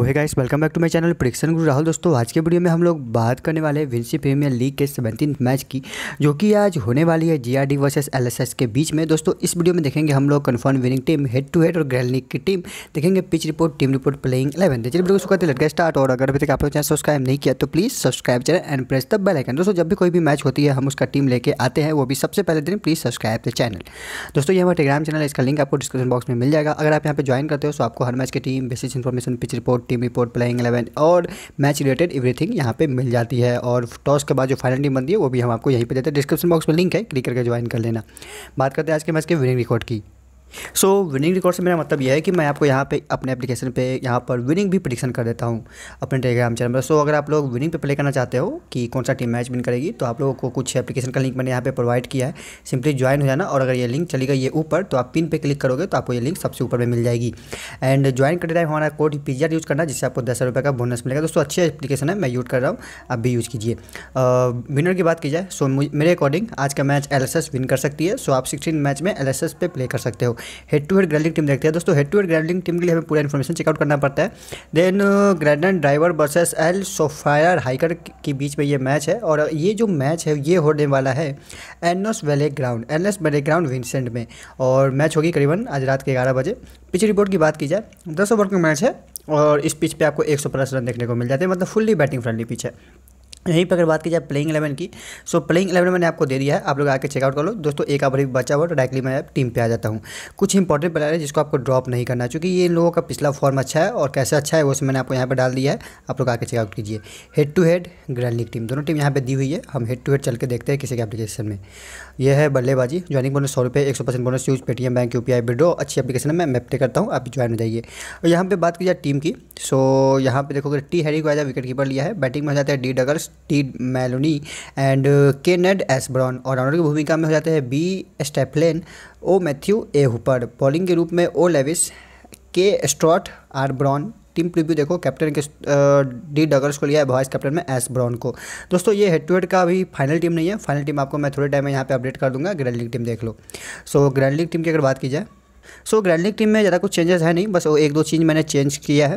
तो है guys welcome back to my channel prediction Guru Rahul दोस्तों आज के वीडियो में हम लोग बात करने वाले हैं विंसी प्रीमियर लीग के सेवनटीन मैच की जो कि आज होने वाली है जीआरडी वर्सेस एलएसएस के बीच में दोस्तों इस वीडियो में देखेंगे हम लोग confirm winning team head to head और ग्रैलनिक की टीम देखेंगे pitch report team report playing eleven चलिए वीडियो को लड़का स्टार्ट और अगर अभी तक आप लोग चैनल सब्सक्राइब नहीं किया तो please subscribe channel and press the bell icon दोस्तों जब भी कोई भी मैच होती है हम उसका टीम लेके आते हैं वो भी सबसे पहले दिन प्लीज़ सब्सक्राइब द चैनल दोस्तों ये हमारे टेलीग्राम चैनल है इसका लिंक आपको डिस्क्रिप्शन बॉक्स में मिल जाएगा अगर आप यहाँ पर ज्वाइन करते हो तो आपको हर मैच की team basis information pitch report team report playing eleven और मैच रिलेटेड एवरीथिंग यहाँ पे मिल जाती है और टॉस के बाद जो फाइनल टीम बनती है वो भी हम आपको यहीं पे देते हैं डिस्क्रिप्शन बॉक्स में लिंक है क्लिक करके ज्वाइन कर लेना बात करते हैं आज के मैच के विनिंग रिकॉर्ड की सो विनिंग रिकॉर्ड से मेरा मतलब यह है कि मैं आपको यहाँ पे अपने एप्लीकेशन पे यहाँ पर विनिंग भी प्रडिक्शन कर देता हूँ अपने टेलीग्राम चैनल पर सो अगर आप लोग विनिंग पे प्ले करना चाहते हो कि कौन सा टीम मैच विन करेगी तो आप लोगों को कुछ एप्लीकेशन का लिंक मैंने यहाँ पे प्रोवाइड किया है सिंपली ज्वाइन हो जाना और अगर ये लिंक चली गई ये ऊपर तो आप पिन पर क्लिक करोगे तो आपको ये लिंक सबसे ऊपर में मिल जाएगी एंड ज्वाइन करते टाइम हमारा कोड पी यूज़ करना जिससे आपको दस रुपये का बोनस मिलेगा दोस्तों अच्छी एप्लीकेशन है मैं यूज़ कर रहा हूँ आप भी यूज़ कीजिए विनर की बात की जाए सो मेरे अकॉर्डिंग आज का मैच एल विन कर सकती है सो आप सिक्सटीन मैच में एल पे प्ले कर सकते हो हेड टू हेड ग्रैंडिंग टीम देखते हैं दोस्तों हेड टू हेड ग्रैंडिंग टीम के लिए हमें पूरा इन्फॉर्मेशन चेकआउट करना पड़ता है then Grenadines Divers versus La Soufriere Hikers के बीच में ये मैच है और ये जो मैच है ये होने वाला है Arnos Vale ground Arnos Vale ground Vincent में और मैच होगी करीबन आज रात के ग्यारह बजे पिच रिपोर्ट की बात की जाए दस ओवर का मैच है और इस पिच पर आपको सौ प्लस रन देखने को मिल जाते हैं मतलब फुल्ली बैटिंग फ्रेंडली पिच है यहीं पर अगर बात की जाए प्लेइंग इलेवन की सो प्लेइंग इलेवन मैंने आपको दे दिया है आप लोग आके चेकआउट कर लो दोस्तों एक आवर बचा हुआ तो डायरेक्टली मैं टीम पे आ जाता हूँ कुछ इंपॉर्टेंट प्लेयर है जिसको आपको ड्रॉप नहीं करना है चूँकि ये इन लोगों का पिछला फॉर्म अच्छा है और कैसे अच्छा है वो मैंने आपको यहाँ पर डाल दिया है आप लोग आके चेकआउट कीजिए head to head grand league team दोनों टीम यहाँ पर दी हुई है हम हेड टू हेड चल के देखते हैं किसी के एप्लीकेशन में यह है बल्लेबाजी ज्वाइनिंग बोनस सौ रुपये एक सौ percent bonus use Paytm bank U P I withdraw अच्छी एप्लीकेशन है मैं पे करता हूँ आप ज्वाइन हो जाइए और यहाँ पर बात की जाए टीम की सो यहाँ पर देखोगे टी हैरी को आया विकेट कीपर लिया है बैटिंग में हो जाता है D Douglas T Maloney and K Ned एसब्रॉन और ऑलराउंडर की भूमिका में हो जाते हैं B Stapleton O Matthew A Hooper bowling के रूप में O Lewis K Strout R Brown team preview देखो कैप्टन के डी डगर्स को लिया है वाइस कैप्टन में एस ब्राउन को दोस्तों ये हेड टू हेड का अभी फाइनल टीम नहीं है फाइनल टीम आपको मैं थोड़े टाइम में यहाँ पे अपडेट कर दूंगा ग्रैंड लीग टीम देख लो सो ग्रैंड लीग टीम की अगर बात की जाए सो so, ग्रैंडलिंग टीम में ज़्यादा कुछ चेंजेस है नहीं बस वो एक दो चीज़ मैंने चेंज किया है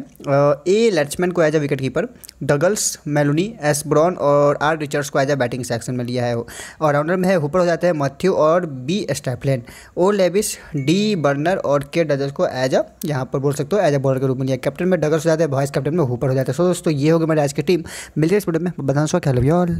ए लेट्समैन को as a wicket keeper Douglas Maloney S Browne और आर रिचर्ड्स को एज अ बैटिंग सेक्शन में लिया है ऑलराउंडर में है ऊपर हो जाते हैं मथ्यू और B Stapleton O Lewis D Burner और के डजल्स को एज अ यहाँ पर बोल सकते हो एज अ बॉलर के रूप में लिया कैप्टन में डगल्स हो जाते हैं वाइस कैप्टन में ऊपर हो जाते हैं सो दोस्तों ये होगी मेरे आज की टीम मिलते इस वीडियो में बताना सो क्या यू ऑल